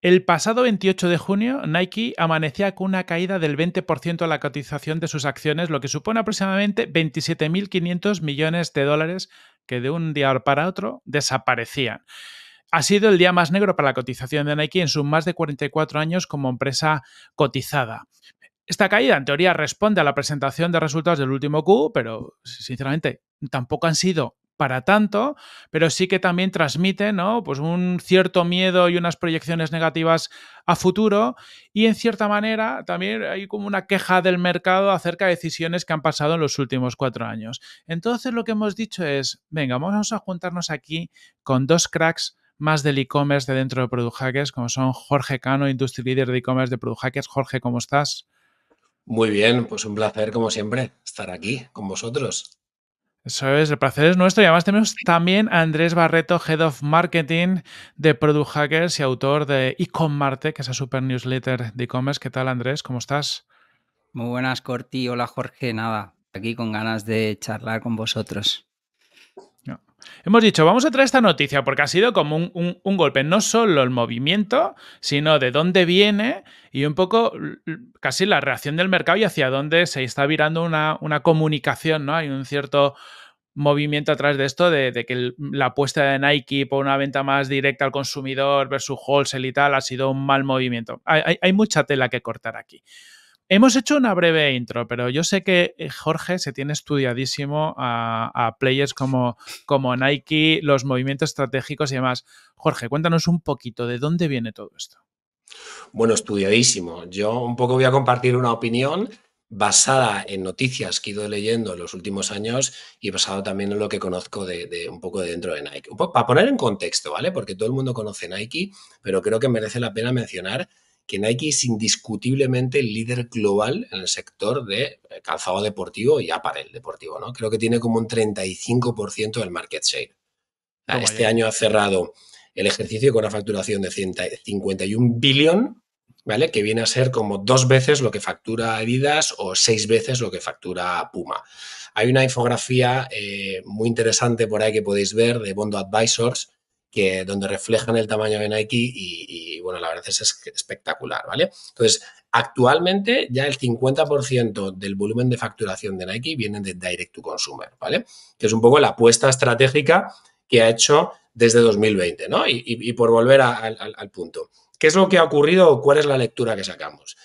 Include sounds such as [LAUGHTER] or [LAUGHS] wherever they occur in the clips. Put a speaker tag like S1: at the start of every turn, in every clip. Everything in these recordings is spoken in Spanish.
S1: El pasado 28 de junio, Nike amanecía con una caída del 20% a la cotización de sus acciones, lo que supone aproximadamente 27.500 millones de dólares que de un día para otro desaparecían. Ha sido el día más negro para la cotización de Nike en sus más de 44 años como empresa cotizada. Esta caída, en teoría, responde a la presentación de resultados del último Q, pero sinceramente tampoco han sido para tanto, pero sí que también transmite ¿no? pues un cierto miedo y unas proyecciones negativas a futuro y en cierta manera también hay como una queja del mercado acerca de decisiones que han pasado en los últimos cuatro años. Entonces lo que hemos dicho es, venga, vamos a juntarnos aquí con dos cracks más del e-commerce de dentro de Product Hackers, como son Jorge Cano, Industry Leader de e-commerce de Product Hackers. Jorge, ¿cómo estás? Muy bien, pues un placer como siempre estar aquí con vosotros. Eso es, el placer es nuestro. Y además tenemos también a Andrés Barreto, Head of Marketing de Product Hackers y autor de Marte que es la super newsletter de e-commerce. ¿Qué tal, Andrés? ¿Cómo estás? Muy buenas, Corti. Hola, Jorge. Nada, aquí con ganas de charlar con vosotros hemos dicho, vamos a traer esta noticia porque ha sido como un, golpe, no solo el movimiento, sino de dónde viene y un poco casi la reacción del mercado y hacia dónde se está virando una, comunicación, ¿no? Hay un cierto movimiento atrás de esto, de, que la apuesta de Nike por una venta más directa al consumidor versus wholesale y tal ha sido un mal movimiento. hay, hay mucha tela que cortar aquí. Hemos hecho una breve intro, pero yo sé que eh, Jorge se tiene estudiadísimo a, players como, como Nike, los movimientos estratégicos y demás. Jorge, cuéntanos un poquito de dónde viene todo esto.
S2: Bueno, estudiadísimo. Yo un poco voy a compartir una opinión basada en noticias que he ido leyendo en los últimos años y basado también en lo que conozco de, un poco dentro de Nike. Para poner en contexto, ¿vale? Porque todo el mundo conoce Nike, pero creo que merece la pena mencionar que Nike es indiscutiblemente el líder global en el sector de eh, calzado deportivo y aparel deportivo, ¿no? Creo que tiene como un 35% del market share. este año ha cerrado el ejercicio con una facturación de 51 billón, ¿vale? Que viene a ser como dos veces lo que factura Adidas o seis veces lo que factura Puma. Hay una infografía eh, muy interesante por ahí que podéis ver de Bondo Advisors, que, donde reflejan el tamaño de Nike y, bueno, la verdad es, espectacular, ¿vale? Entonces, actualmente ya el 50% del volumen de facturación de Nike viene de Direct to Consumer, ¿vale? Que es un poco la apuesta estratégica que ha hecho desde 2020, ¿no? Y, por volver al punto, ¿qué es lo que ha ocurrido o cuál es la lectura que sacamos?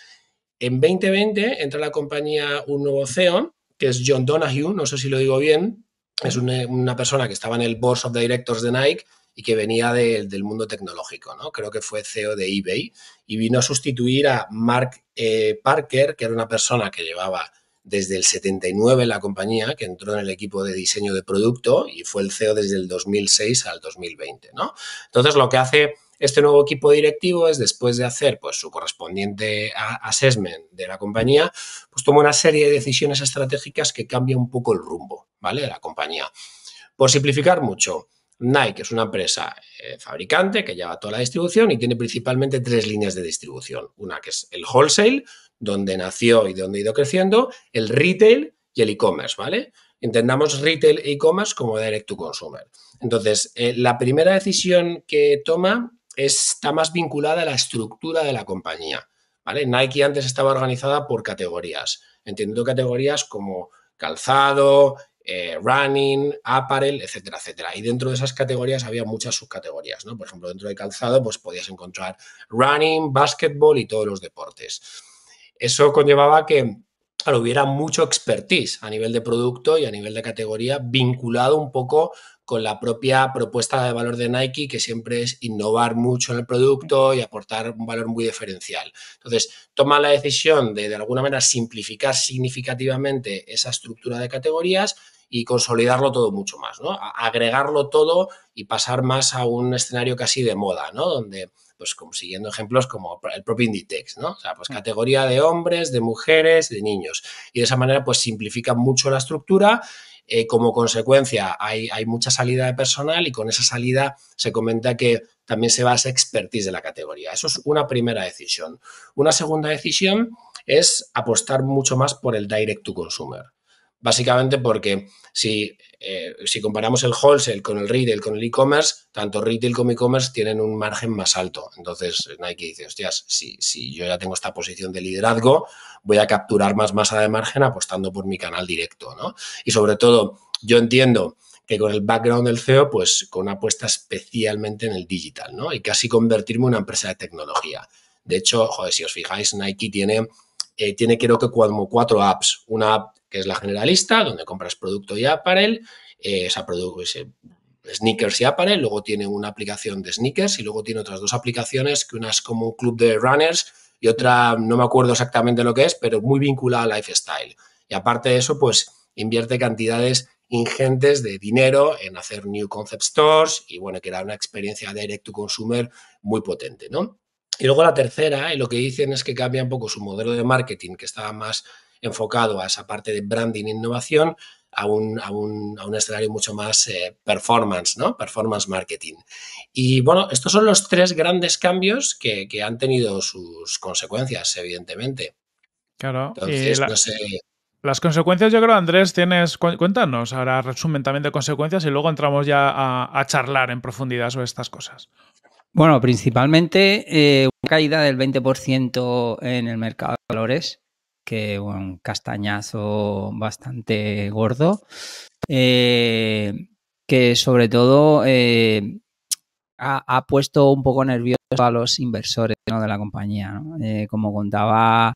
S2: En 2020 entra la compañía un nuevo CEO, que es John Donahue, no sé si lo digo bien, es una, una persona que estaba en el Board of Directors de Nike, y que venía del mundo tecnológico, ¿no? Creo que fue CEO de eBay y vino a sustituir a Mark eh, Parker, que era una persona que llevaba desde el 79 la compañía, que entró en el equipo de diseño de producto y fue el CEO desde el 2006 al 2020, ¿no? Entonces, lo que hace este nuevo equipo directivo es, después de hacer pues, su correspondiente assessment de la compañía, pues toma una serie de decisiones estratégicas que cambia un poco el rumbo, ¿vale? De la compañía. Por simplificar mucho, Nike es una empresa eh, fabricante que lleva toda la distribución y tiene principalmente tres líneas de distribución. Una que es el wholesale, donde nació y donde ha ido creciendo, el retail y el e-commerce, ¿vale? Entendamos retail e e-commerce como direct to consumer. Entonces, eh, la primera decisión que toma está más vinculada a la estructura de la compañía, ¿vale? Nike antes estaba organizada por categorías, entendiendo categorías como calzado, eh, running, apparel, etcétera, etcétera. Y dentro de esas categorías había muchas subcategorías, ¿no? Por ejemplo, dentro de calzado, pues podías encontrar running, basketball y todos los deportes. Eso conllevaba que claro, hubiera mucho expertise a nivel de producto y a nivel de categoría vinculado un poco con la propia propuesta de valor de Nike, que siempre es innovar mucho en el producto y aportar un valor muy diferencial. Entonces, toma la decisión de, de alguna manera, simplificar significativamente esa estructura de categorías, y consolidarlo todo mucho más, ¿no? agregarlo todo y pasar más a un escenario casi de moda, ¿no? Donde, pues consiguiendo siguiendo ejemplos como el propio Inditex, ¿no? O sea, pues mm. categoría de hombres, de mujeres, de niños. Y de esa manera, pues simplifica mucho la estructura eh, como consecuencia, hay, hay, mucha salida de personal y con esa salida se comenta que también se va a esa expertise de la categoría. Eso es una primera decisión. Una segunda decisión es apostar mucho más por el direct to consumer básicamente porque si, eh, si comparamos el wholesale con el retail, con el e-commerce, tanto retail como e-commerce tienen un margen más alto. Entonces Nike dice, hostias, si, yo ya tengo esta posición de liderazgo, voy a capturar más masa de margen apostando por mi canal directo, Y sobre todo, yo entiendo que con el background del CEO, pues con una apuesta especialmente en el digital, ¿no? Y casi convertirme en una empresa de tecnología. De hecho, joder, si os fijáis, Nike tiene, eh, tiene creo que como cuatro apps. Una app que es la generalista, donde compras producto y apparel, eh, esa ese sneakers y apparel, luego tiene una aplicación de sneakers y luego tiene otras dos aplicaciones, que una es como un club de runners y otra, no me acuerdo exactamente lo que es, pero muy vinculada a lifestyle. Y aparte de eso, pues invierte cantidades ingentes de dinero en hacer new concept stores y bueno, que era una experiencia direct to consumer muy potente, ¿no? Y luego la tercera, y lo que dicen es que cambia un poco su modelo de marketing, que estaba más enfocado a esa parte de branding e innovación a un, escenario mucho más eh, performance, ¿no? Performance marketing. Y bueno, estos son los tres grandes cambios que, han tenido sus consecuencias, evidentemente.
S1: Claro. Entonces, Las consecuencias, yo creo, Andrés, tienes. Cuéntanos ahora resumen también de consecuencias y luego entramos ya a, charlar en profundidad sobre estas cosas.
S3: Bueno, principalmente eh, una caída del 20% en el mercado de valores que un castañazo bastante gordo, eh, que sobre todo eh, ha, puesto un poco nervioso a los inversores de la compañía. Eh, como contaba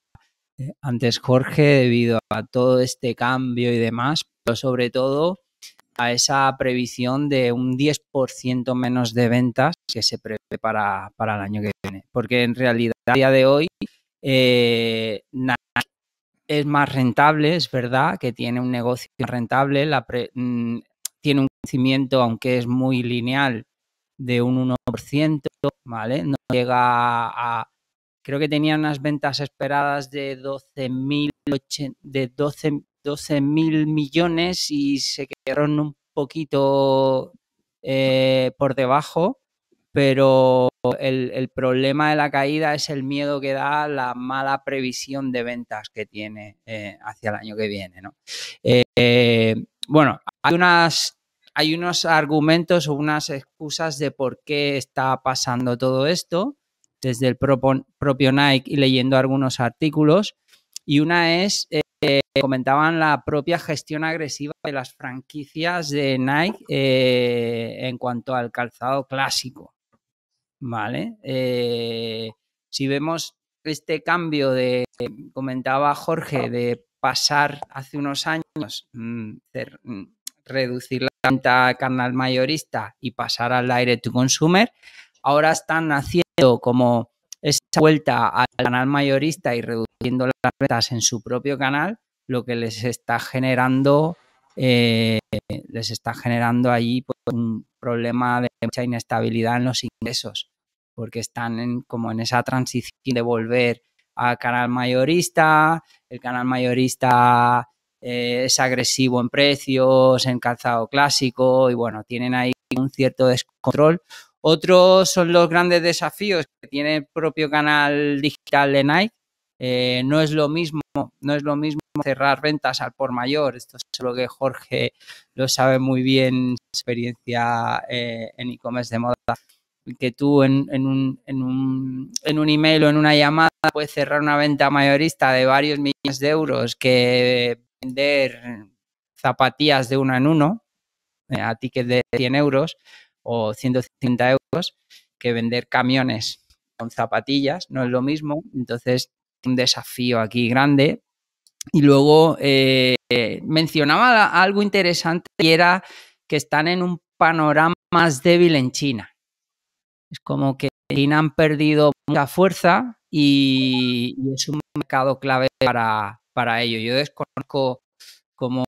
S3: antes Jorge, debido a todo este cambio y demás, pero sobre todo a esa previsión de un 10% menos de ventas que se prevé para, el año que viene. Porque en realidad, a día de hoy, es más rentable, es verdad que tiene un negocio rentable, la mm, tiene un crecimiento, aunque es muy lineal, de un 1%, ¿vale? No llega a... Creo que tenía unas ventas esperadas de 12.000 12, millones y se quedaron un poquito eh, por debajo, pero el, problema de la caída es el miedo que da la mala previsión de ventas que tiene eh, hacia el año que viene. Eh, eh, bueno, hay unos argumentos o unas excusas de por qué está pasando todo esto, desde el propio Nike y leyendo algunos artículos. Y una es, comentaban la propia gestión agresiva de las franquicias de Nike en cuanto al calzado clásico. ¿vale? Eh, si vemos este cambio de, eh, comentaba Jorge, de pasar hace unos años, mm, mm, reducir la venta canal mayorista y pasar al aire to consumer, ahora están haciendo como esa vuelta al canal mayorista y reduciendo las ventas en su propio canal, lo que les está generando, eh, les está generando allí pues, un, problema de mucha inestabilidad en los ingresos, porque están en, como en esa transición de volver al canal mayorista, el canal mayorista eh, es agresivo en precios, en calzado clásico y bueno, tienen ahí un cierto descontrol. Otros son los grandes desafíos que tiene el propio canal digital de Nike. Eh, no es lo mismo, no es lo mismo cerrar ventas al por mayor. Esto es lo que Jorge lo sabe muy bien, experiencia eh, en e-commerce de moda que tú en, un, en, un, en, un, email o en una llamada puedes cerrar una venta mayorista de varios millones de euros que vender zapatillas de uno en uno eh, a ticket de 100 euros o 150 euros que vender camiones con zapatillas, no es lo mismo. Entonces, un desafío aquí grande y luego eh, eh, mencionaba algo interesante y era que están en un panorama más débil en China. Es como que China han perdido mucha fuerza y, es un mercado clave para, para ello. Yo desconozco cómo,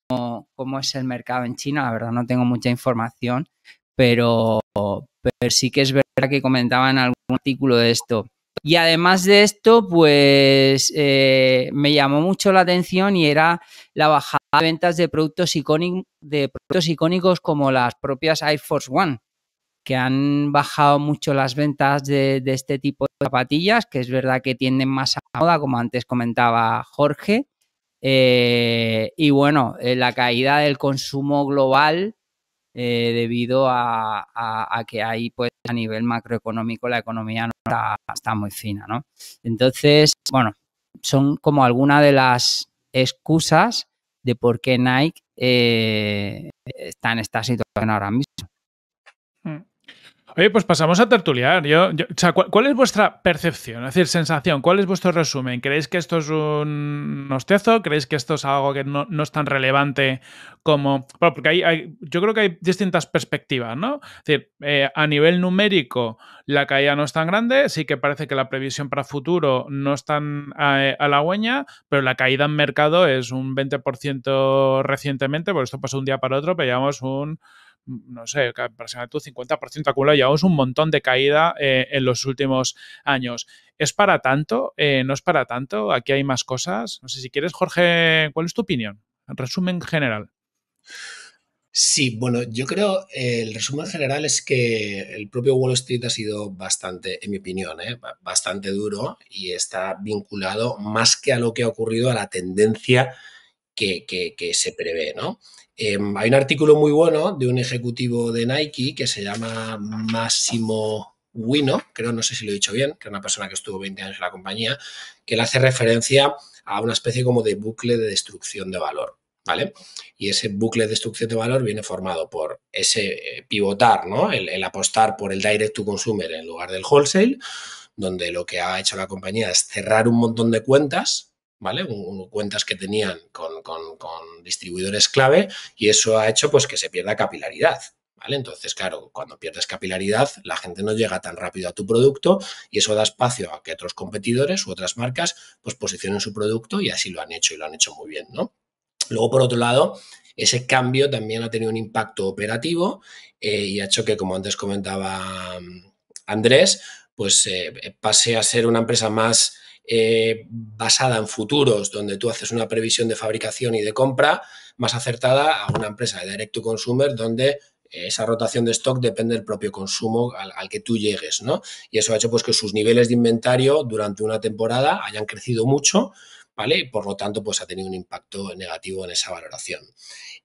S3: es el mercado en China, la verdad no tengo mucha información, pero, pero sí que es verdad que comentaba en algún artículo de esto. Y además de esto, pues eh, me llamó mucho la atención y era la bajada de ventas de productos, de productos icónicos como las propias Air Force One, que han bajado mucho las ventas de, este tipo de zapatillas, que es verdad que tienden más a moda, como antes comentaba Jorge. Eh, y bueno, eh, la caída del consumo global eh, debido a, que ahí, pues, a nivel macroeconómico, la economía no está, muy fina, ¿no? Entonces, bueno, son como algunas de las excusas de por qué Nike eh, está en esta situación ahora mismo.
S1: Oye, pues pasamos a tertuliar. Yo, ¿cuál, es vuestra percepción, es decir, sensación? ¿Cuál es vuestro resumen? ¿Creéis que esto es un hostiazo? ¿Creéis que esto es algo que no, es tan relevante como... Bueno, porque hay, yo creo que hay distintas perspectivas, ¿no? Es decir, eh, a nivel numérico, la caída no es tan grande, sí que parece que la previsión para futuro no es tan la eh, halagüeña, pero la caída en mercado es un 20% recientemente, Por esto pasó un día para otro, pero llevamos un no sé, aproximadamente un 50% acumulado. Llevamos un montón de caída eh, en los últimos años. ¿Es para tanto? Eh, ¿No es para tanto? Aquí hay más cosas. No sé si quieres, Jorge, ¿cuál es tu opinión? resumen general. Sí, bueno, yo creo
S2: que eh, el resumen general es que el propio Wall Street ha sido bastante, en mi opinión, bastante duro y está vinculado más que a lo que ha ocurrido a la tendencia que, se prevé, ¿no? Em, hay un artículo muy bueno de un ejecutivo de Nike que se llama Máximo Wino, creo, no sé si lo he dicho bien, que es una persona que estuvo 20 años en la compañía, que le hace referencia a una especie como de bucle de destrucción de valor. ¿Vale? Y ese bucle de destrucción de valor viene formado por ese eh, pivotar, ¿no? el, apostar por el direct to consumer en lugar del wholesale, donde lo que ha hecho la compañía es cerrar un montón de cuentas ¿vale? cuentas que tenían con, distribuidores clave y eso ha hecho pues que se pierda capilaridad. ¿Vale? Entonces, claro, cuando pierdes capilaridad, la gente no llega tan rápido a tu producto y eso da espacio a que otros competidores u otras marcas pues posicionen su producto y así lo han hecho y lo han hecho muy bien, Luego, por otro lado, ese cambio también ha tenido un impacto operativo eh, y ha hecho que, como antes comentaba mm, Andrés, pues eh, pase a ser una empresa más eh, basada en futuros, donde tú haces una previsión de fabricación y de compra más acertada a una empresa de direct to consumer, donde eh, esa rotación de stock depende del propio consumo al, que tú llegues, ¿no? Y eso ha hecho pues que sus niveles de inventario durante una temporada hayan crecido mucho, ¿vale? Y por lo tanto, pues ha tenido un impacto negativo en esa valoración.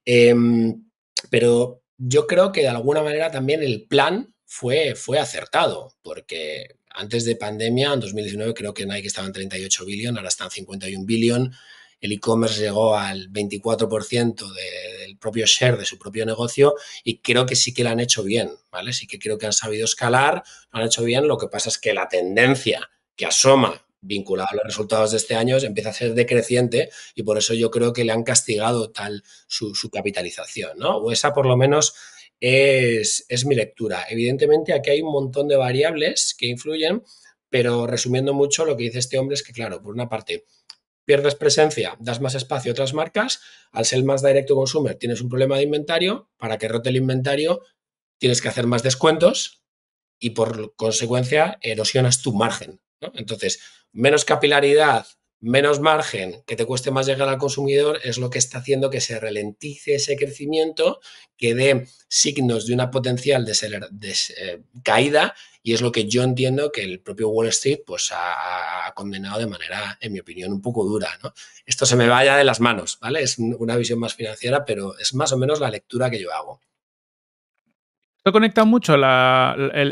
S2: Em, pero yo creo que de alguna manera también el plan fue, fue acertado, porque antes de pandemia, en 2019, creo que Nike estaba en 38 billion, ahora están en 51 billion. El e-commerce llegó al 24% del propio share de su propio negocio y creo que sí que lo han hecho bien, ¿vale? Sí que creo que han sabido escalar, lo han hecho bien. Lo que pasa es que la tendencia que asoma vinculada a los resultados de este año empieza a ser decreciente y por eso yo creo que le han castigado tal su, su capitalización, ¿no? O esa por lo menos es, es mi lectura. Evidentemente aquí hay un montón de variables que influyen, pero resumiendo mucho lo que dice este hombre es que, claro, por una parte, pierdes presencia, das más espacio a otras marcas, al ser más directo consumer tienes un problema de inventario, para que rote el inventario tienes que hacer más descuentos y por consecuencia erosionas tu margen. Entonces, menos capilaridad, menos margen, que te cueste más llegar al consumidor, es lo que está haciendo que se ralentice ese crecimiento, que dé signos de una potencial de eh, caída y es lo que yo entiendo que el propio Wall Street pues, ha, condenado de manera, en mi opinión, un poco dura. Esto se me vaya de las manos, ¿vale? Es una visión más financiera, pero es más o menos la lectura que yo hago.
S1: Esto conecta mucho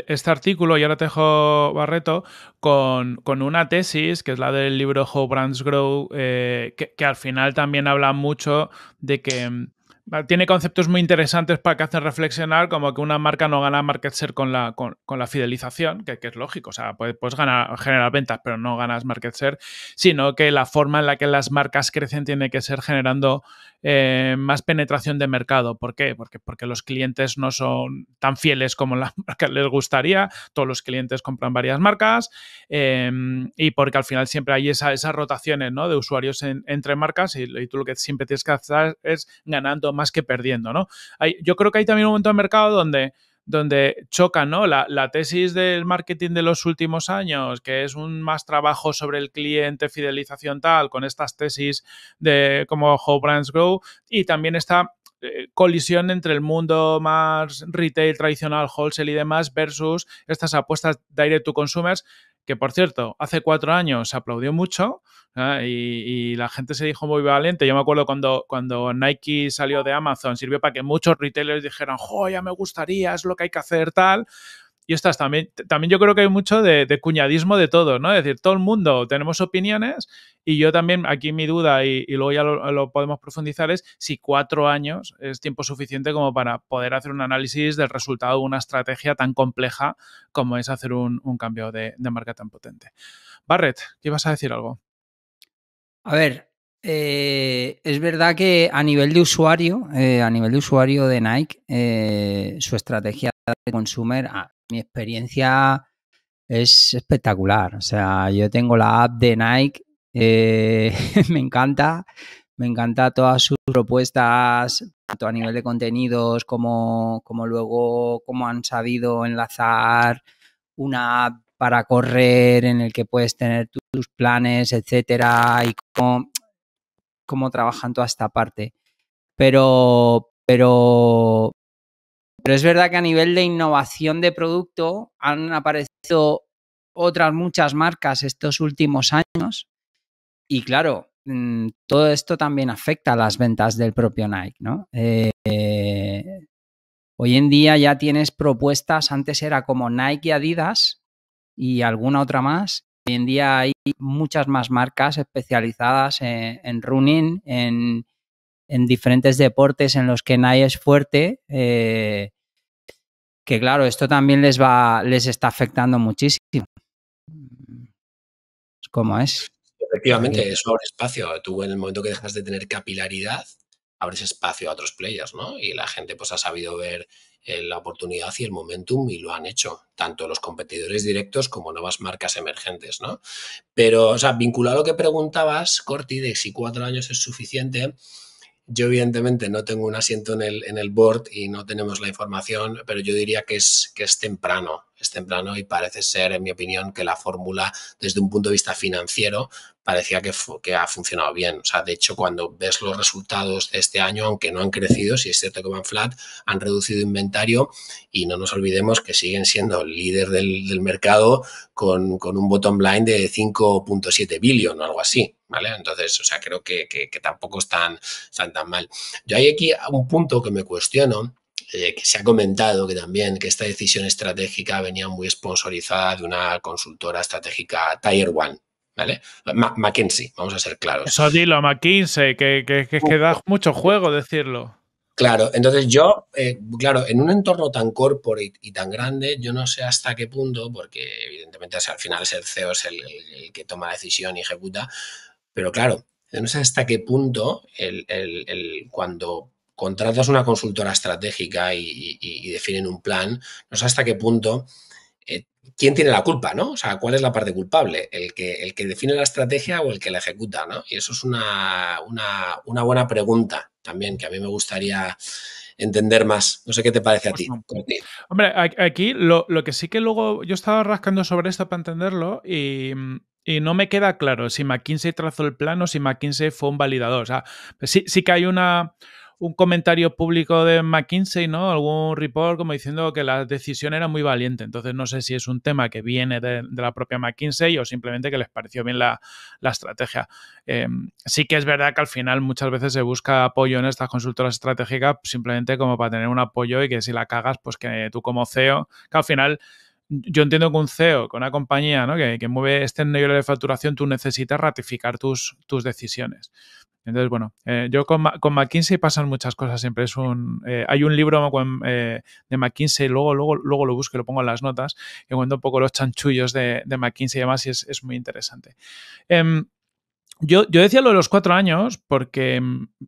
S1: este artículo, y ahora te dejo Barreto, con, una tesis, que es la del libro How Brands Grow, eh, que, al final también habla mucho de que mm, tiene conceptos muy interesantes para que hacen reflexionar, como que una marca no gana market share con la, la fidelización, que, es lógico, o sea, puedes, ganar, generar ventas, pero no ganas market share, sino que la forma en la que las marcas crecen tiene que ser generando eh, más penetración de mercado. ¿Por qué? Porque, porque los clientes no son tan fieles como [LAUGHS] les gustaría. Todos los clientes compran varias marcas eh, y porque al final siempre hay esas rotaciones de usuarios entre marcas y, tú lo que siempre tienes que hacer es ganando más que perdiendo. ¿no? yo creo que hay también un momento de mercado donde donde choca ¿no? la, la, tesis del marketing de los últimos años, que es un más trabajo sobre el cliente, fidelización tal, con estas tesis de como How Brands Grow, y también esta eh, colisión entre el mundo más retail, tradicional, wholesale y demás versus estas apuestas direct to consumers que por cierto, hace cuatro años se aplaudió mucho ¿eh? y, la gente se dijo muy valiente. Yo me acuerdo cuando, cuando Nike salió de Amazon, sirvió para que muchos retailers dijeran, ¡Joya, me gustaría, es lo que hay que hacer, tal y estas también, también yo creo que hay mucho de, cuñadismo de todo, ¿no? Es decir, todo el mundo tenemos opiniones y yo también, aquí mi duda, y, luego ya lo, podemos profundizar, es si cuatro años es tiempo suficiente como para poder hacer un análisis del resultado de una estrategia tan compleja como es hacer un, cambio de, marca tan potente. Barrett, ¿qué vas a decir algo? A ver, eh,
S3: es verdad que a nivel de usuario, eh, a nivel de usuario de Nike, eh, su estrategia de consumer, ah, mi experiencia es espectacular. O sea, yo tengo la app de Nike, eh, [LAUGHS] me encanta, me encanta todas sus propuestas, tanto a nivel de contenidos como, como luego cómo han sabido enlazar una app para correr en el que puedes tener tus planes, etcétera, y como cómo trabajan toda esta parte. Pero, pero pero es verdad que a nivel de innovación de producto han aparecido otras muchas marcas estos últimos años. Y claro, mm, todo esto también afecta a las ventas del propio Nike, ¿no? Eh, hoy en día ya tienes propuestas, antes era como Nike y Adidas y alguna otra más. Hoy en día hay muchas más marcas especializadas en, en running, en en diferentes deportes en los que nadie es fuerte, eh, que claro, esto también les va, les está afectando muchísimo. ¿Cómo es? Efectivamente,
S2: eso abre espacio. Tú en el momento que dejas de tener capilaridad, abres espacio a otros players, ¿no? Y la gente pues ha sabido ver eh, la oportunidad y el momentum y lo han hecho, tanto los competidores directos como nuevas marcas emergentes, ¿no? Pero, o sea, vinculado a lo que preguntabas, Corti, de si cuatro años es suficiente, yo evidentemente no tengo un asiento en el, en el board y no tenemos la información, pero yo diría que es, que es temprano, es temprano y parece ser, en mi opinión, que la fórmula desde un punto de vista financiero parecía que, que, ha funcionado bien. O sea, de hecho, cuando ves los resultados de este año, aunque no han crecido, si es cierto que van flat, han reducido inventario y no nos olvidemos que siguen siendo líderes líder del, mercado con, con un bottom line de 5.7 billion o algo así. ¿vale? Entonces, o sea, creo que, que, tampoco están, están tan mal. Yo hay aquí un punto que me cuestiono, eh, que se ha comentado que también que esta decisión estratégica venía muy sponsorizada de una consultora estratégica Tier One, ¿vale? McKinsey, vamos a ser claros. Eso
S1: dilo, McKinsey, que, que, da mucho juego decirlo.
S2: Claro, entonces yo, eh, claro, en un entorno tan corporate y tan grande, yo no sé hasta qué punto, porque evidentemente al final es el CEO el, el que toma la decisión y ejecuta, pero claro, no sé hasta qué punto el, cuando contratas una consultora estratégica y, definen un plan, no sé hasta qué punto eh, quién tiene la culpa, ¿no? O sea, cuál es la parte culpable, el que, el que define la estrategia o el que la ejecuta, ¿no? Y eso es una, una, buena pregunta también que a mí me gustaría entender más. No sé qué te parece a ti.
S1: Hombre, aquí lo, que sí que luego yo estaba rascando sobre esto para entenderlo y mm, y no me queda claro si McKinsey trazó el plan o si McKinsey fue un validador. O sea, pues sí, sí que hay una, un comentario público de McKinsey, ¿no? Algún report como diciendo que la decisión era muy valiente. Entonces no sé si es un tema que viene de, la propia McKinsey o simplemente que les pareció bien la, estrategia. Eh, sí que es verdad que al final muchas veces se busca apoyo en estas consultoras estratégicas simplemente como para tener un apoyo y que si la cagas, pues que tú como CEO, que al final yo entiendo que un CEO, que una compañía ¿no? que, mueve este nivel de facturación, tú necesitas ratificar tus, tus decisiones. Entonces, bueno, eh, yo con, con, McKinsey pasan muchas cosas siempre. Es un, eh, hay un libro eh, de McKinsey, luego, luego, luego lo busco lo pongo en las notas, que cuento un poco los chanchullos de, McKinsey y demás, y es, es muy interesante. Em, yo, yo, decía lo de los cuatro años porque,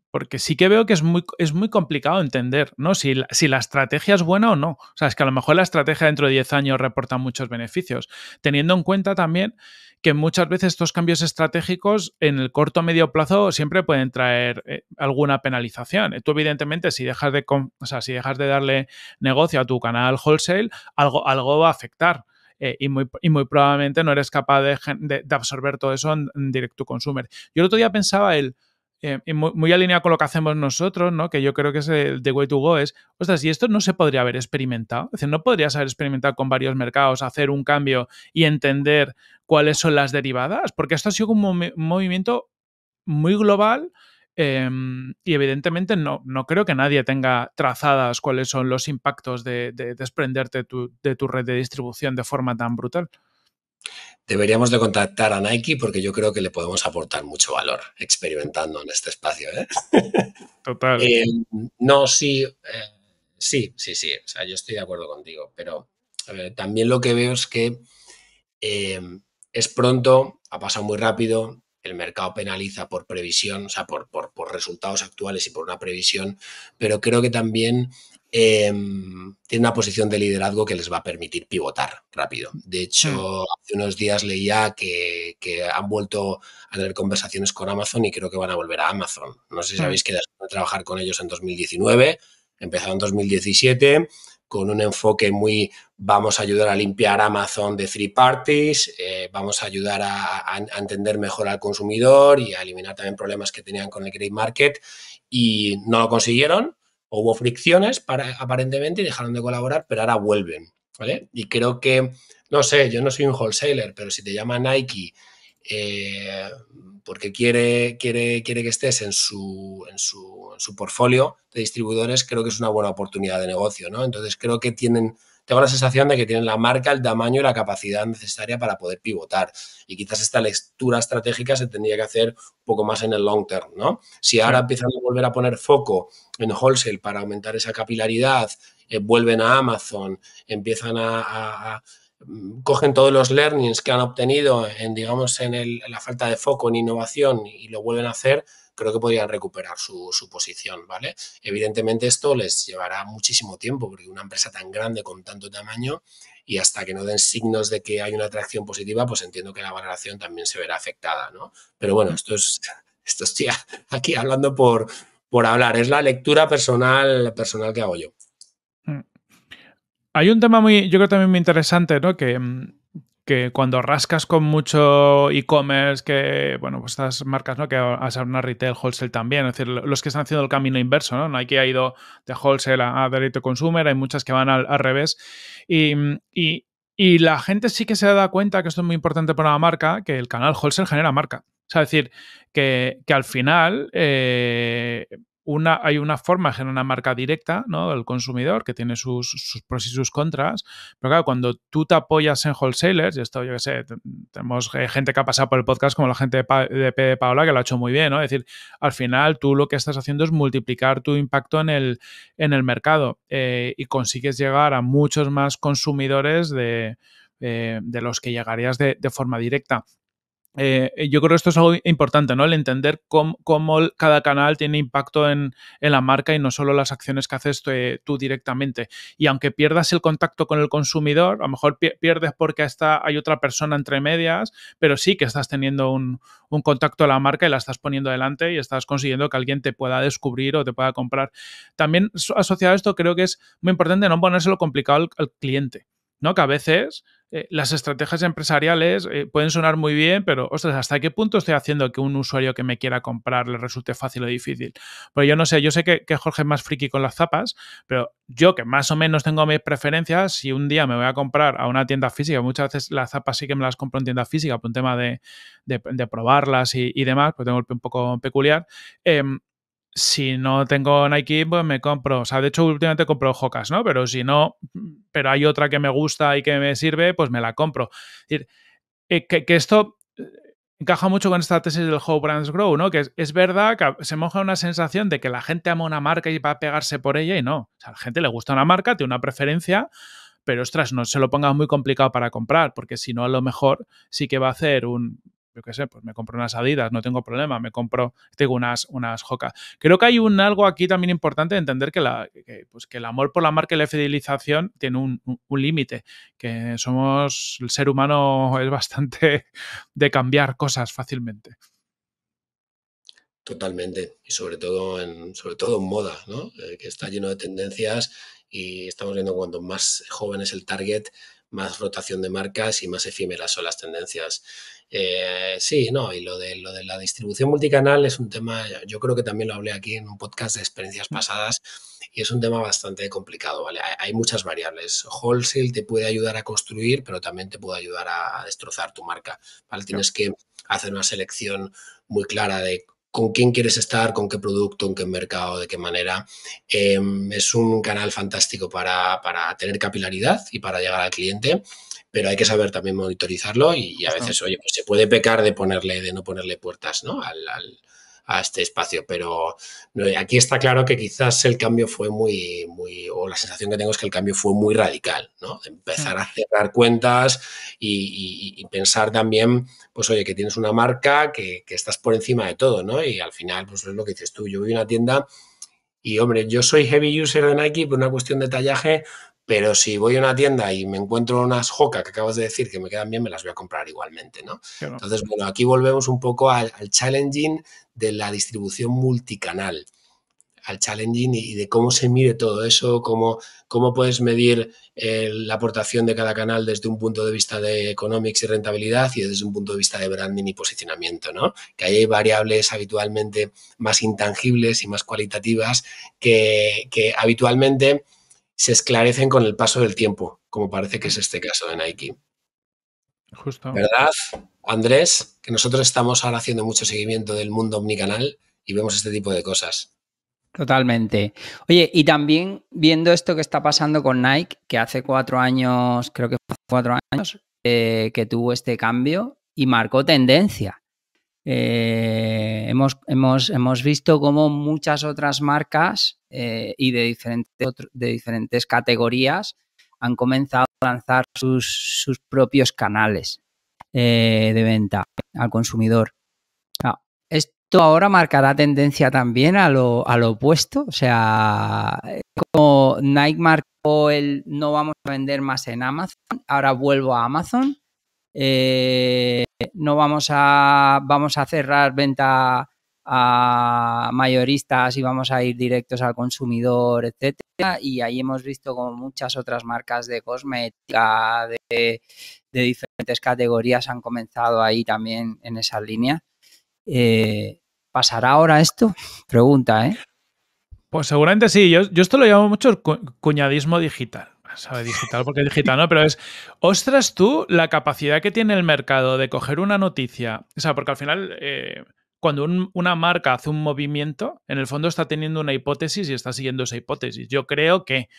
S1: porque sí que veo que es muy, es muy complicado entender ¿no? Si la, estrategia es buena o no. O sea, es que a lo mejor la estrategia dentro de diez años reporta muchos beneficios, teniendo en cuenta también que muchas veces estos cambios estratégicos en el corto o medio plazo siempre pueden traer eh, alguna penalización. Tú evidentemente si dejas de, o sea, si dejas de darle negocio a tu canal wholesale, algo, algo va a afectar eh, y, muy, probablemente no eres capaz de, absorber todo eso en, directo consumer. Yo el otro día pensaba el... Eh, muy, alineado con lo que hacemos nosotros, que yo creo que es el the way to go, es, ostras, y esto no se podría haber experimentado, es decir, no podrías haber experimentado con varios mercados, hacer un cambio y entender cuáles son las derivadas, porque esto ha sido un movimiento muy global Em, y evidentemente no, no creo que nadie tenga trazadas cuáles son los impactos de, desprenderte de tu red de distribución de forma tan brutal.
S2: Deberíamos de contactar a Nike porque yo creo que le podemos aportar mucho valor experimentando en este espacio. ¿eh? [LAUGHS]
S1: Total. Eh,
S2: no, sí, eh, sí, sí, sí. O sea, yo estoy de acuerdo contigo, pero también lo que veo es que es pronto, ha pasado muy rápido, el mercado penaliza por previsión, o sea, por, resultados actuales y por una previsión, pero creo que también em, tiene una posición de liderazgo que les va a permitir pivotar rápido. De hecho, hmm. hace unos días leía que, han vuelto a tener conversaciones con Amazon y creo que van a volver a Amazon. No sé si sabéis hmm. que van a trabajar con ellos en 2019, empezaron en 2017 con un enfoque muy, vamos a ayudar a limpiar Amazon de three parties, eh, vamos a ayudar a, entender mejor al consumidor y a eliminar también problemas que tenían con el Great market y no lo consiguieron, hubo fricciones para, aparentemente y dejaron de colaborar, pero ahora vuelven, ¿vale? Y creo que, no sé, yo no soy un wholesaler, pero si te llama Nike eh, porque quiere, quiere, quiere que estés en su, en portfolio de distribuidores, creo que es una buena oportunidad de negocio, ¿no? Entonces creo que tienen, tengo la sensación de que tienen la marca, el tamaño y la capacidad necesaria para poder pivotar. Y quizás esta lectura estratégica se tendría que hacer un poco más en el long term, ¿no? Si ahora empiezan a volver a poner foco en wholesale para aumentar esa capilaridad, eh, vuelven a Amazon, empiezan a cogen todos los learnings que han obtenido en, digamos, en, el, la falta de foco en innovación y lo vuelven a hacer, creo que podrían recuperar su, posición, ¿vale? Evidentemente esto les llevará muchísimo tiempo, porque una empresa tan grande con tanto tamaño y hasta que no den signos de que hay una atracción positiva, pues entiendo que la valoración también se verá afectada, ¿no? Pero bueno, esto es, esto estoy aquí hablando por, por hablar, es la lectura personal, personal que hago yo.
S1: Hay un tema muy, yo creo también muy interesante, ¿no? Mm, que, cuando rascas con mucho e-commerce, que, bueno, pues estas marcas, ¿no? Que hacen una retail, wholesale también, es decir, los que están haciendo el camino inverso, ¿no? que ha ido de wholesale a, derecho consumer, hay muchas que van al, revés. Y, la gente sí que se da cuenta, que esto es muy importante para la marca, que el canal wholesale genera marca. es decir, que, al final... Eh, hay una forma de generar una marca directa, ¿no? Del consumidor, que tiene sus, pros y sus contras. Pero claro, cuando tú te apoyas en wholesalers, y esto yo qué sé, tenemos eh, gente que ha pasado por el podcast como la gente de, de Paola, que lo ha hecho muy bien, ¿no? Es decir, al final tú lo que estás haciendo es multiplicar tu impacto en el, mercado eh, y consigues llegar a muchos más consumidores de, eh, los que llegarías de, de forma directa. Eh, eh, yo creo que esto es algo importante, ¿no? El entender cómo, cada canal tiene impacto en, la marca y no solo las acciones que haces eh, tú, directamente. Y aunque pierdas el contacto con el consumidor, a lo mejor pierdes porque hasta hay otra persona entre medias, pero sí que estás teniendo un, contacto a la marca y la estás poniendo adelante y estás consiguiendo que alguien te pueda descubrir o te pueda comprar. También asociado a esto, creo que es muy importante no ponérselo complicado al, al cliente. ¿no? Que a veces eh, las estrategias empresariales eh, pueden sonar muy bien, pero ostras, ¿hasta qué punto estoy haciendo que un usuario que me quiera comprar le resulte fácil o difícil? Porque yo no sé, yo sé que, Jorge es más friki con las zapas, pero yo que más o menos tengo mis preferencias, si un día me voy a comprar a una tienda física, muchas veces las zapas sí que me las compro en tienda física por un tema de, probarlas y, demás, pues tengo un poco peculiar. Em, si no tengo Nike, pues me compro. O sea, de hecho, últimamente compro Jocas, ¿no? Pero si no, pero hay otra que me gusta y que me sirve, pues me la compro. Es decir, eh, que, esto eh, encaja mucho con esta tesis del How Brands Grow, ¿no? Que es, verdad que se moja una sensación de que la gente ama una marca y va a pegarse por ella y no. O sea, a la gente le gusta una marca, tiene una preferencia, pero ostras, no se lo ponga muy complicado para comprar, porque si no, a lo mejor sí que va a hacer un yo qué sé, pues me compro unas Adidas, no tengo problema, me compro, tengo unas, unas jocas. Creo que hay un algo aquí también importante de entender que, la, pues que el amor por la marca y la fidelización tiene un, límite, que somos, el ser humano [LAUGHS] es bastante de cambiar cosas fácilmente.
S2: Totalmente, y sobre todo en, sobre todo en moda, ¿no? Eh, que está lleno de tendencias y estamos viendo cuanto más joven es el target, más rotación de marcas y más efímeras son las tendencias. Eh, sí, no, y lo de, lo de la distribución multicanal es un tema, yo creo que también lo hablé aquí en un podcast de experiencias mm. pasadas y es un tema bastante complicado, ¿vale? Hay, muchas variables. Wholesale te puede ayudar a construir, pero también te puede ayudar a, destrozar tu marca, ¿vale? Tienes que hacer una selección muy clara de con quién quieres estar, con qué producto, en qué mercado, de qué manera. Em, es un canal fantástico para, tener capilaridad y para llegar al cliente, pero hay que saber también monitorizarlo y, a veces, oye, pues se puede pecar de ponerle, de no ponerle puertas, ¿no? al, a este espacio. Pero aquí está claro que quizás el cambio fue muy, muy, o la sensación que tengo es que el cambio fue muy radical, ¿no? Empezar a mm. cerrar cuentas y, pensar también, pues oye, que tienes una marca, que, estás por encima de todo, ¿no? Y al final, pues es lo que dices tú, yo voy a una tienda y hombre, yo soy heavy user de Nike por una cuestión de tallaje, pero si voy a una tienda y me encuentro unas jocas que acabas de decir que me quedan bien, me las voy a comprar igualmente, ¿no? Entonces, bueno, aquí volvemos un poco al, challenging de la distribución multicanal al challenging y de cómo se mide todo eso, cómo, cómo puedes medir eh, la aportación de cada canal desde un punto de vista de economics y rentabilidad y desde un punto de vista de branding y posicionamiento, ¿no? Que hay variables habitualmente más intangibles y más cualitativas que, que habitualmente se esclarecen con el paso del tiempo, como parece que es mm. este caso de Nike. ¿Verdad, Andrés? Que nosotros estamos ahora haciendo mucho seguimiento del mundo omnicanal y vemos este tipo de cosas.
S3: Totalmente. Oye, y también viendo esto que está pasando con Nike, que hace cuatro años, creo que fue cuatro años, eh, que tuvo este cambio y marcó tendencia. Eh, hemos, visto cómo muchas otras marcas eh, y de, diferentes de diferentes categorías han comenzado a lanzar sus, propios canales eh, de venta al consumidor. esto ahora marcará tendencia también a lo, a lo opuesto, o sea, como Nike marcó el no vamos a vender más en Amazon, ahora vuelvo a Amazon. Eh, eh, no vamos a, vamos a cerrar venta a mayoristas y vamos a ir directos al consumidor, etcétera. Y ahí hemos visto como muchas otras marcas de cosmética, de, diferentes categorías han comenzado ahí también en esa línea. Eh, ¿Pasará ahora esto? Pregunta,
S1: ¿eh? Pues seguramente sí. Yo, esto lo llamo mucho el cuñadismo digital sabe digital porque es digital, ¿no? Pero es, ostras tú, la capacidad que tiene el mercado de coger una noticia. O sea, porque al final, eh, cuando una marca hace un movimiento, en el fondo está teniendo una hipótesis y está siguiendo esa hipótesis. Yo creo que...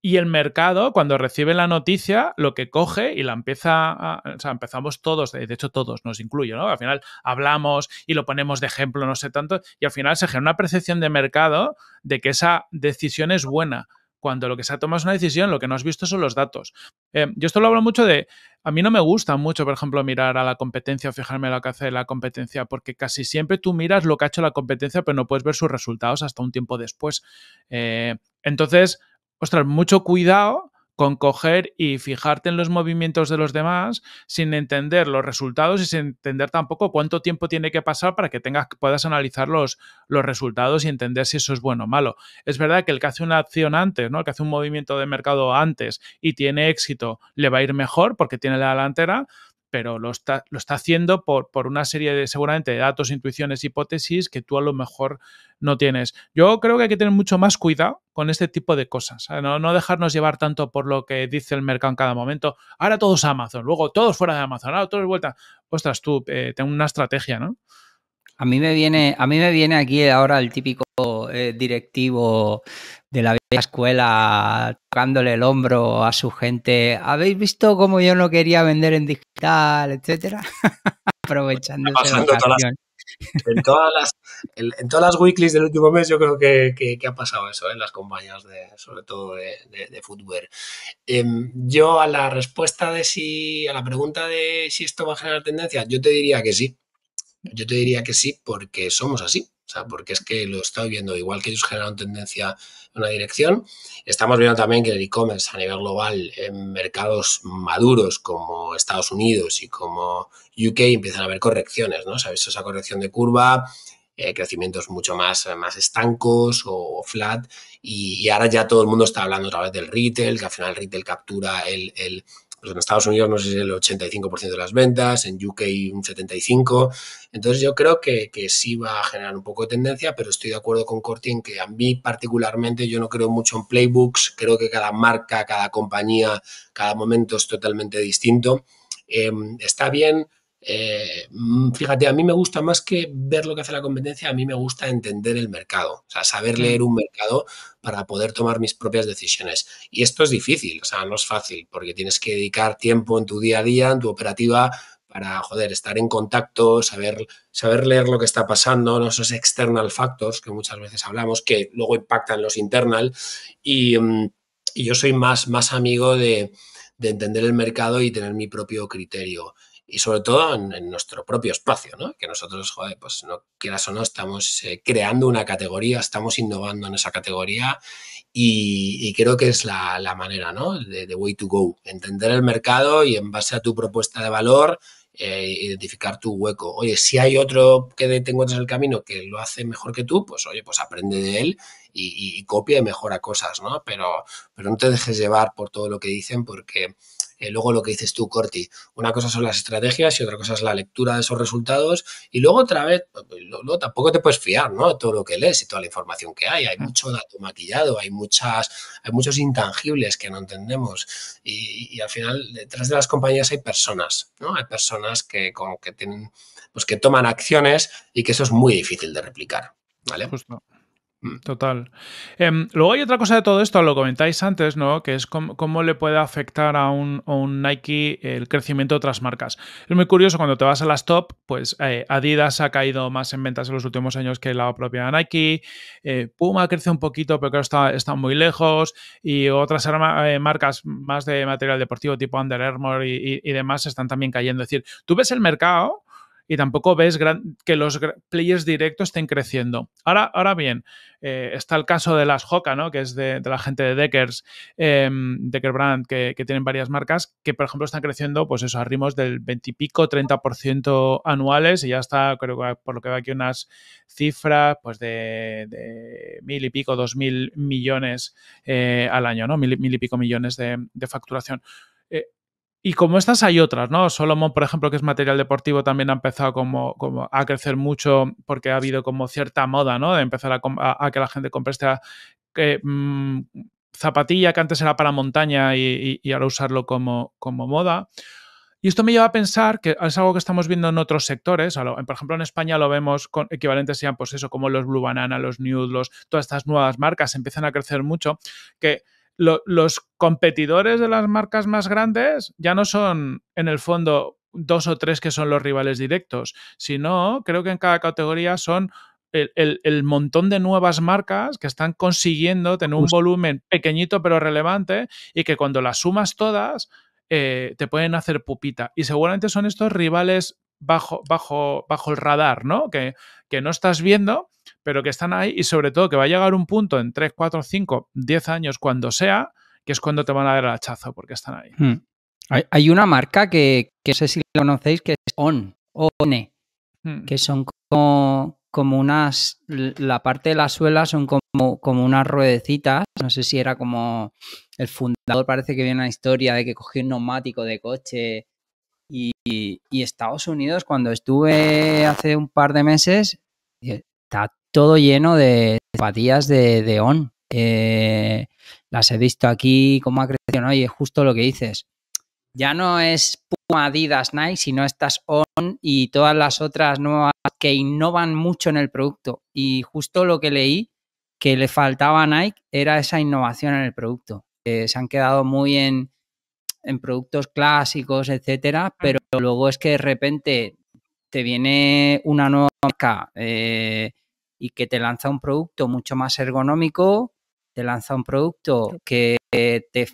S1: Y el mercado, cuando recibe la noticia, lo que coge y la empieza, o sea, empezamos todos, de hecho todos, nos incluyo, ¿no? Al final hablamos y lo ponemos de ejemplo, no sé tanto, y al final se genera una percepción de mercado de que esa decisión es buena cuando lo que se ha tomado es una decisión, lo que no has visto son los datos. Eh, yo esto lo hablo mucho de, a mí no me gusta mucho, por ejemplo, mirar a la competencia o fijarme en lo que hace la competencia, porque casi siempre tú miras lo que ha hecho la competencia, pero no puedes ver sus resultados hasta un tiempo después. Eh, entonces, ostras, mucho cuidado con coger y fijarte en los movimientos de los demás sin entender los resultados y sin entender tampoco cuánto tiempo tiene que pasar para que tengas, puedas analizar los, los resultados y entender si eso es bueno o malo. Es verdad que el que hace una acción antes, ¿no? el que hace un movimiento de mercado antes y tiene éxito, le va a ir mejor porque tiene la delantera, pero lo está, lo está haciendo por, una serie de, seguramente, de datos, intuiciones, hipótesis que tú a lo mejor no tienes. Yo creo que hay que tener mucho más cuidado con este tipo de cosas, no, dejarnos llevar tanto por lo que dice el mercado en cada momento. Ahora todos Amazon, luego todos fuera de Amazon, ahora todos vuelta. Ostras, tú, eh, tengo una estrategia, ¿no?
S3: A mí me viene, a mí me viene aquí ahora el típico eh, directivo de la vieja escuela tocándole el hombro a su gente. ¿Habéis visto cómo yo no quería vender en digital, etcétera? [LAUGHS] Aprovechando en
S2: todas las en, todas las weeklies
S3: del último mes yo creo que,
S2: ha pasado eso ¿eh? en las compañías sobre todo de, de, footwear em, yo a la respuesta de si a la pregunta de si esto va a generar tendencia yo te diría que sí yo te diría que sí porque somos así. O sea, porque es que lo estoy viendo, igual que ellos generaron tendencia en una dirección, estamos viendo también que el e-commerce a nivel global en mercados maduros como Estados Unidos y como UK empiezan a haber correcciones, ¿no? sabes esa corrección de curva, eh, crecimientos mucho más, más estancos o, flat y, ahora ya todo el mundo está hablando otra vez del retail, que al final el retail captura el pues en Estados Unidos no sé si el 85% de las ventas, en UK un 75%. Entonces yo creo que, sí va a generar un poco de tendencia, pero estoy de acuerdo con Corti en que a mí particularmente yo no creo mucho en playbooks, creo que cada marca, cada compañía, cada momento es totalmente distinto. Em, está bien eh, mm, fíjate, a mí me gusta más que ver lo que hace la competencia, a mí me gusta entender el mercado, o sea, saber leer un mercado para poder tomar mis propias decisiones. Y esto es difícil, o sea, no es fácil, porque tienes que dedicar tiempo en tu día a día, en tu operativa, para, joder, estar en contacto, saber, saber leer lo que está pasando, ¿no? esos external factors que muchas veces hablamos, que luego impactan los internal. Y, mm, yo soy más, más amigo de entender el mercado y tener mi propio criterio y sobre todo en, nuestro propio espacio, ¿no? Que nosotros, joder, pues no quieras o no, estamos eh, creando una categoría, estamos innovando en esa categoría y, creo que es la, la manera, ¿no? De, way to go, entender el mercado y en base a tu propuesta de valor, eh, identificar tu hueco. Oye, si hay otro que te encuentras en el camino que lo hace mejor que tú, pues oye, pues aprende de él y, y copia y mejora cosas, ¿no? Pero, pero no te dejes llevar por todo lo que dicen porque eh, luego lo que dices tú, Corti, una cosa son las estrategias y otra cosa es la lectura de esos resultados y luego otra vez, eh, eh, tampoco te puedes fiar, ¿no? Todo lo que lees y toda la información que hay, hay mm. mucho dato maquillado, hay, muchas, hay muchos intangibles que no entendemos y, al final detrás de las compañías hay personas, ¿no? Hay personas que, que tienen, pues que toman acciones y que eso es muy difícil de replicar, ¿vale?
S1: Mm. Total. Em, luego hay otra cosa de todo esto, lo comentáis antes, ¿no? Que es cómo, le puede afectar a un, Nike el crecimiento de otras marcas. Es muy curioso, cuando te vas a las top, pues eh, Adidas ha caído más en ventas en los últimos años que la propia Nike, eh, Puma crece un poquito, pero creo está, está muy lejos, y otras eh, marcas más de material deportivo tipo Under Armour y demás están también cayendo. Es decir, tú ves el mercado y tampoco ves que los players directos estén creciendo. Ahora, ahora bien, eh, está el caso de las Hoka, ¿no? que es de, la gente de Deckers, em, Decker Brand, que, tienen varias marcas, que por ejemplo están creciendo pues eso, a ritmos del 20 y pico, 30% anuales y ya está, creo que por lo que veo aquí, unas cifras pues de, mil y pico, dos mil millones eh, al año, ¿no? Mil, y pico millones de, facturación. Eh, y como estas hay otras, ¿no? Solomon, por ejemplo, que es material deportivo, también ha empezado como, como a crecer mucho porque ha habido como cierta moda, ¿no? De empezar a, que la gente compre esta mm, zapatilla que antes era para montaña y, ahora usarlo como, como moda. Y esto me lleva a pensar que es algo que estamos viendo en otros sectores. Por ejemplo, en España lo vemos con equivalentes sean, pues eso, como los Blue Banana, los Nude, todas estas nuevas marcas empiezan a crecer mucho, que los competidores de las marcas más grandes ya no son, en el fondo, dos o tres que son los rivales directos, sino creo que en cada categoría son el, montón de nuevas marcas que están consiguiendo tener un volumen pequeñito pero relevante y que cuando las sumas todas eh, te pueden hacer pupita. Y seguramente son estos rivales bajo, bajo, bajo el radar, ¿no? Que, que no estás viendo pero que están ahí y sobre todo que va a llegar un punto en 3, 4, 5, 10 años, cuando sea, que es cuando te van a dar el hachazo porque están ahí. Hmm.
S3: Hay, una marca que, que, no sé si la conocéis, que es ON, ONE, hmm. que son como, como unas, la parte de la suela son como, como unas ruedecitas, no sé si era como el fundador, parece que viene una historia de que cogió un neumático de coche. Y, y, Estados Unidos, cuando estuve hace un par de meses, eh, está todo lleno de zapatillas de, on. Eh, las he visto aquí, cómo ha crecido, Y es justo lo que dices. Ya no es Puma, Adidas, Nike, sino estas on y todas las otras nuevas que innovan mucho en el producto. Y justo lo que leí que le faltaba a Nike era esa innovación en el producto. Eh, se han quedado muy en, en productos clásicos, etcétera, pero luego es que de repente te viene una nueva eh, y que te lanza un producto mucho más ergonómico, te lanza un producto que te,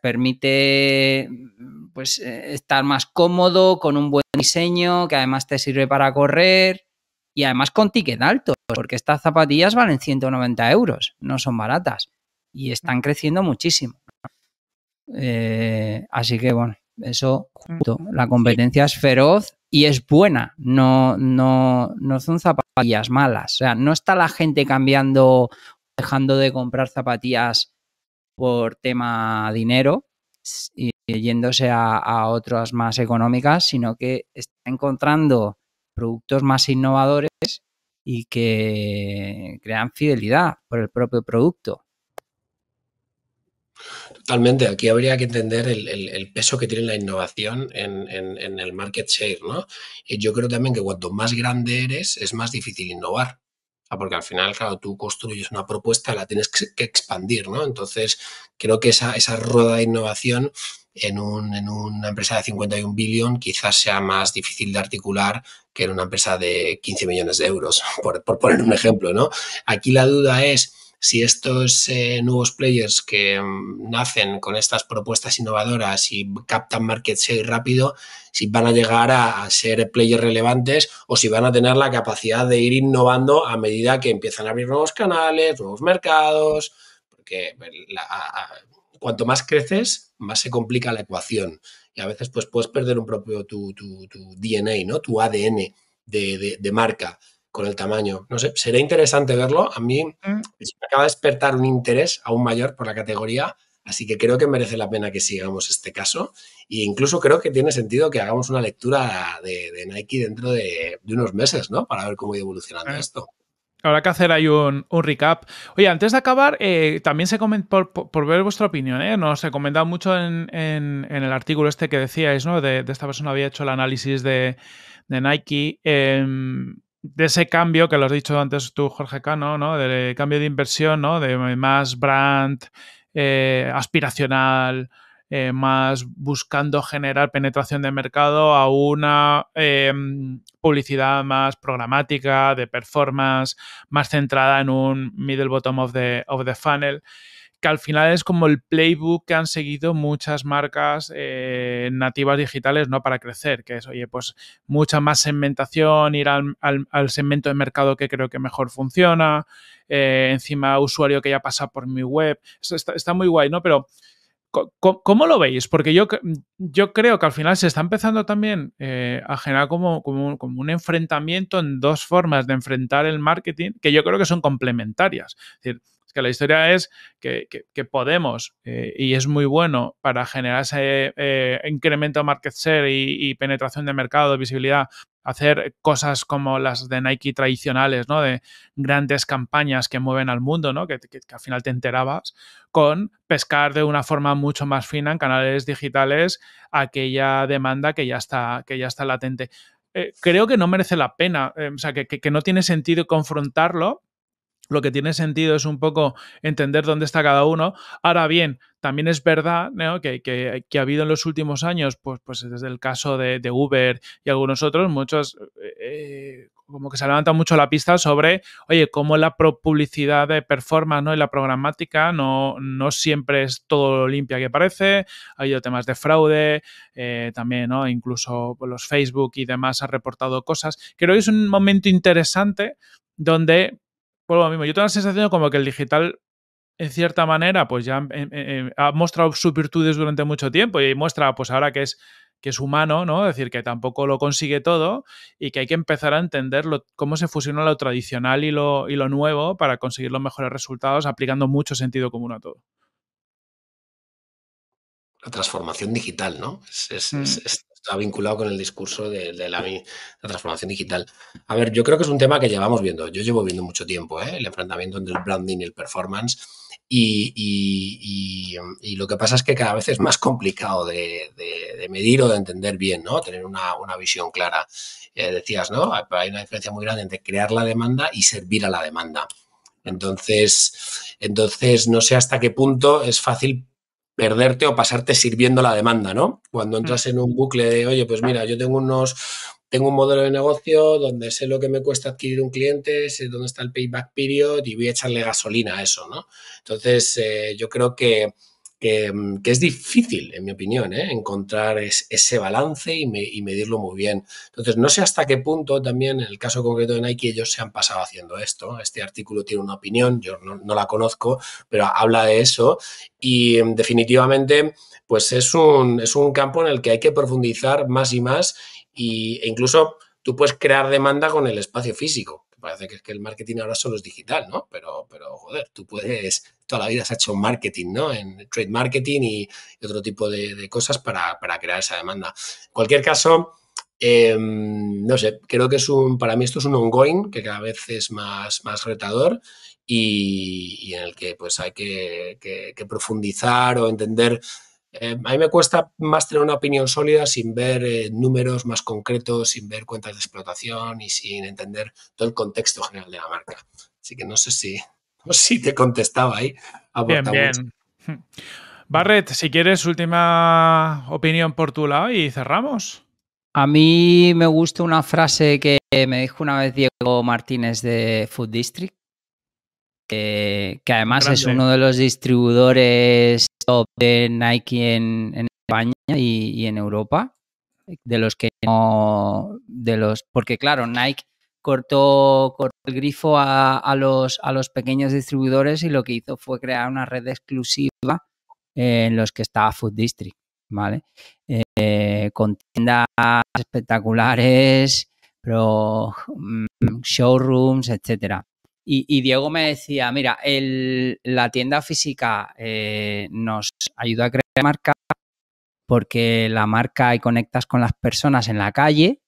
S3: permite mm, pues eh, estar más cómodo, con un buen diseño, que además te sirve para correr y además con ticket alto, porque estas zapatillas valen 190 euros, no son baratas y mm. están creciendo muchísimo. Eh, así que bueno, eso, la competencia es feroz y es buena, no, no, no son zapatillas malas. O sea, no está la gente cambiando, dejando de comprar zapatillas por tema dinero y yéndose a, a otras más económicas, sino que está encontrando productos más innovadores y que crean fidelidad por el propio producto.
S2: Totalmente. Aquí habría que entender el, peso que tiene la innovación en, el market share, ¿no? Y yo creo también que cuanto más grande eres, es más difícil innovar. Ah, porque al final, claro, tú construyes una propuesta, la tienes que expandir, ¿no? Entonces, creo que esa, rueda de innovación en, una empresa de 51 billón quizás sea más difícil de articular que en una empresa de 15 millones de euros, [LAUGHS] por, por poner un ejemplo, ¿no? Aquí la duda es si estos eh, nuevos players que mm, nacen con estas propuestas innovadoras y captan market share rápido, si van a llegar a, ser players relevantes o si van a tener la capacidad de ir innovando a medida que empiezan a abrir nuevos canales, nuevos mercados, porque cuanto más creces, más se complica la ecuación. Y a veces pues puedes perder un propio tu, DNA, ¿no? Tu ADN de marca con el tamaño. No sé, sería interesante verlo. A mí mm. me acaba de despertar un interés aún mayor por la categoría, así que creo que merece la pena que sigamos este caso. E incluso creo que tiene sentido que hagamos una lectura de, Nike dentro de, unos meses, ¿no? Para ver cómo va evolucionando ah. esto.
S1: Habrá que hacer ahí un, recap. Oye, antes de acabar, eh, también se comentó, por, ver vuestra opinión, ¿eh? nos se comentado mucho en, el artículo este que decíais, ¿no? De, esta persona había hecho el análisis de, Nike. Em, de ese cambio que lo has dicho antes tú, Jorge Cano, ¿no? Del cambio de inversión, ¿no? De más brand eh, aspiracional, eh, más buscando generar penetración de mercado a una em, publicidad más programática, de performance, más centrada en un middle bottom of the, of the funnel que al final es como el playbook que han seguido muchas marcas eh, nativas digitales ¿no? para crecer, que es, oye, pues mucha más segmentación, ir al, al, segmento de mercado que creo que mejor funciona, eh, encima usuario que ya pasa por mi web, está, muy guay, ¿no? Pero ¿cómo, lo veis? Porque yo, yo creo que al final se está empezando también eh, a generar como, un, como un enfrentamiento en dos formas de enfrentar el marketing que yo creo que son complementarias. Es decir, que la historia es que, podemos, eh, y es muy bueno para generar ese eh, incremento de market share y, penetración de mercado, de visibilidad, hacer cosas como las de Nike tradicionales, ¿no? De grandes campañas que mueven al mundo, Que, al final te enterabas, con pescar de una forma mucho más fina en canales digitales aquella demanda que ya está, que ya está latente. Eh, creo que no merece la pena, o sea, que, no tiene sentido confrontarlo lo que tiene sentido es un poco entender dónde está cada uno. Ahora bien, también es verdad que, que, ha habido en los últimos años, pues, pues desde el caso de, Uber y algunos otros, muchos eh, eh, como que se levanta mucho la pista sobre, oye, cómo la publicidad de performance ¿no? y la programática no, no siempre es todo lo limpia que parece. Ha habido temas de fraude, eh, también ¿no? incluso los Facebook y demás han reportado cosas. Creo que es un momento interesante donde pues lo mismo, yo tengo la sensación como que el digital, en cierta manera, pues ya eh, eh, eh, ha mostrado sus virtudes durante mucho tiempo y muestra, pues ahora que es que es humano, ¿no? Es decir, que tampoco lo consigue todo y que hay que empezar a entender cómo se fusiona lo tradicional y lo, y lo nuevo para conseguir los mejores resultados aplicando mucho sentido común a todo
S2: la transformación digital, ¿no? Mm. está vinculado con el discurso de, la, transformación digital. A ver, yo creo que es un tema que llevamos viendo. Yo llevo viendo mucho tiempo, ¿eh? El enfrentamiento entre el branding y el performance. Y, lo que pasa es que cada vez es más complicado de, medir o de entender bien, ¿no? Tener una, visión clara. Eh, decías, ¿no? Hay una diferencia muy grande entre crear la demanda y servir a la demanda. Entonces, entonces, no sé hasta qué punto es fácil perderte o pasarte sirviendo la demanda, ¿no? Cuando mm. entras en un bucle de, oye, pues mira, yo tengo unos, tengo un modelo de negocio donde sé lo que me cuesta adquirir un cliente, sé dónde está el payback period y voy a echarle gasolina a eso, ¿no? Entonces, eh, yo creo que que, es difícil, en mi opinión, ¿eh? encontrar ese balance y, medirlo muy bien. Entonces, no sé hasta qué punto también, en el caso concreto de Nike, ellos se han pasado haciendo esto. Este artículo tiene una opinión, yo no, la conozco, pero habla de eso y em, definitivamente, pues es un, es un campo en el que hay que profundizar más y más e incluso tú puedes crear demanda con el espacio físico. parece que, el marketing ahora solo es digital, ¿no? Pero, pero joder, tú puedes la vida se ha hecho marketing, ¿no? En trade marketing y otro tipo de, cosas para, crear esa demanda. En cualquier caso, em, no sé, creo que es un, para mí esto es un ongoing que cada vez es más, más retador y, en el que pues hay que, profundizar o entender. Em, a mí me cuesta más tener una opinión sólida sin ver eh, números más concretos, sin ver cuentas de explotación y sin entender todo el contexto general de la marca. Así que no sé si
S1: si [LAUGHS] te contestaba ahí. Bien, bien. Hmm. Barret, si quieres, última opinión por tu lado y cerramos.
S3: A mí me gusta una frase que me dijo una vez Diego Martínez de Food District, que, además es uno de los distribuidores top de Nike en, España y, en Europa, de los que de los, porque claro, Nike cortó el grifo a, los, pequeños distribuidores y lo que hizo fue crear una red exclusiva en los que estaba Food District, ¿vale? Eh, con tiendas espectaculares, mm, showrooms, etcétera. Y, Diego me decía, mira, la tienda física eh, nos ayuda a crear marca porque la marca y conectas con las personas en la calle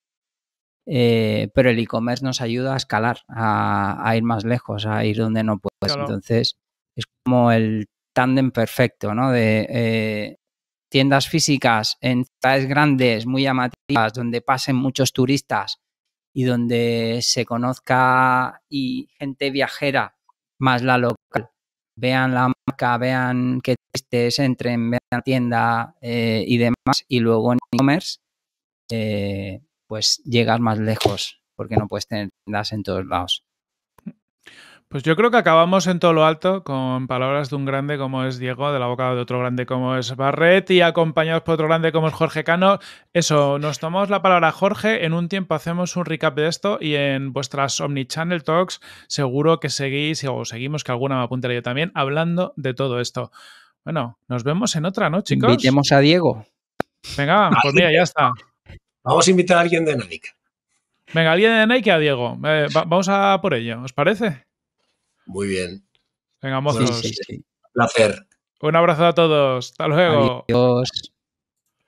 S3: eh, pero el e-commerce nos ayuda a escalar, a, ir más lejos, a ir donde no puedes. Entonces, es como el tándem perfecto, ¿no? De eh, tiendas físicas en ciudades grandes, muy llamativas, donde pasen muchos turistas y donde se conozca y gente viajera más la local. Vean la marca, vean qué tristes entren, vean la tienda eh, y demás. Y luego en e-commerce, pues llegar más lejos porque no puedes tener en todos lados.
S1: Pues yo creo que acabamos en todo lo alto con palabras de un grande como es Diego, de la boca de otro grande como es Barret y acompañados por otro grande como es Jorge Cano. Eso, nos tomamos la palabra Jorge, en un tiempo hacemos un recap de esto y en vuestras Omnichannel Talks seguro que seguís o seguimos que alguna me apuntaría yo también hablando de todo esto. Bueno, nos vemos en otra, ¿no, chicos? Invitemos a Diego. Venga, pues [LAUGHS] mira, ya está. Vamos a invitar a alguien de Nike. Venga, alguien de Nike a Diego. Eh, vamos a por ello, ¿os parece? Muy bien. Venga, mozos. Sí, Placer. Un abrazo a todos. Hasta luego. Adiós.